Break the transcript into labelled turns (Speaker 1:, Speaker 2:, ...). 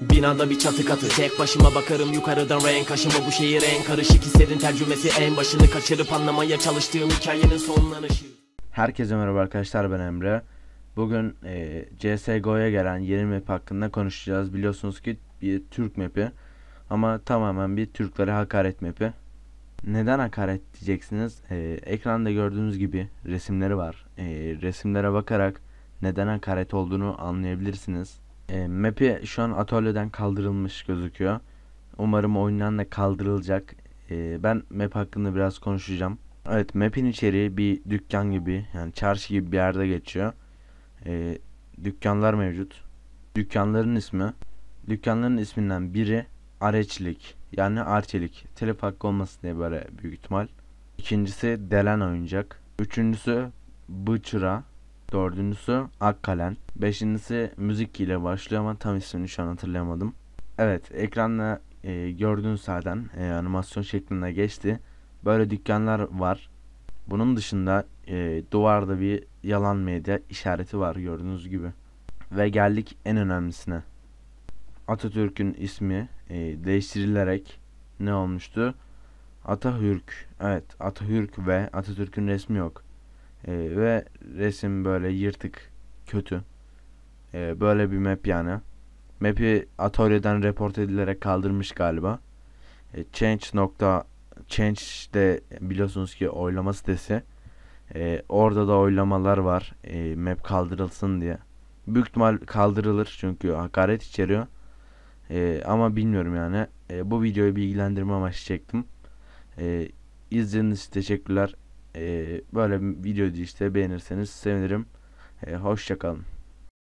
Speaker 1: Binada bir çatı katı Tek başıma bakarım yukarıdan renk aşımı Bu şehir en karışık hislerin tercümesi En başını kaçırıp anlamaya çalıştığım hikayenin sonlanışı
Speaker 2: Herkese merhaba arkadaşlar ben Emre Bugün e, CSGO'ya gelen yeni map hakkında konuşacağız Biliyorsunuz ki bir Türk mapi Ama tamamen bir Türklere hakaret mapi Neden hakaret diyeceksiniz e, Ekranda gördüğünüz gibi resimleri var e, Resimlere bakarak neden hakaret olduğunu anlayabilirsiniz e, map'i şu an atölyeden kaldırılmış gözüküyor. Umarım oyundan da kaldırılacak. E, ben map hakkında biraz konuşacağım. Evet map'in içeriği bir dükkan gibi yani çarşı gibi bir yerde geçiyor. E, dükkanlar mevcut. Dükkanların ismi. Dükkanların isminden biri Areçlik yani Arçelik. Telif hakkı olmasın diye böyle büyük ihtimal. İkincisi Delen Oyuncak. Üçüncüsü Bıçıra. Dördüncüsü Akkalen. Beşincisi Müzik ile başlıyor ama tam ismini şu an hatırlayamadım. Evet ekranla e, gördüğünüz zaten e, animasyon şeklinde geçti. Böyle dükkanlar var. Bunun dışında e, duvarda bir yalan medya işareti var gördüğünüz gibi. Ve geldik en önemlisine. Atatürk'ün ismi e, değiştirilerek ne olmuştu? Atatürk. Evet Atatürk ve Atatürk'ün resmi yok. E, ve resim böyle yırtık, kötü. E, böyle bir map yani. Map'i atölyeden report edilerek kaldırmış galiba. E, change nokta Change de biliyorsunuz ki oylama sitesi. E, orada da oylamalar var. E, map kaldırılsın diye. Büyük ihtimal kaldırılır çünkü hakaret içeriyor. E, ama bilmiyorum yani. E, bu videoyu bilgilendirme amaçlı çektim. E, izlediğiniz için teşekkürler. Ee, böyle bir videoyu işte beğenirseniz sevinirim. Ee, hoşçakalın.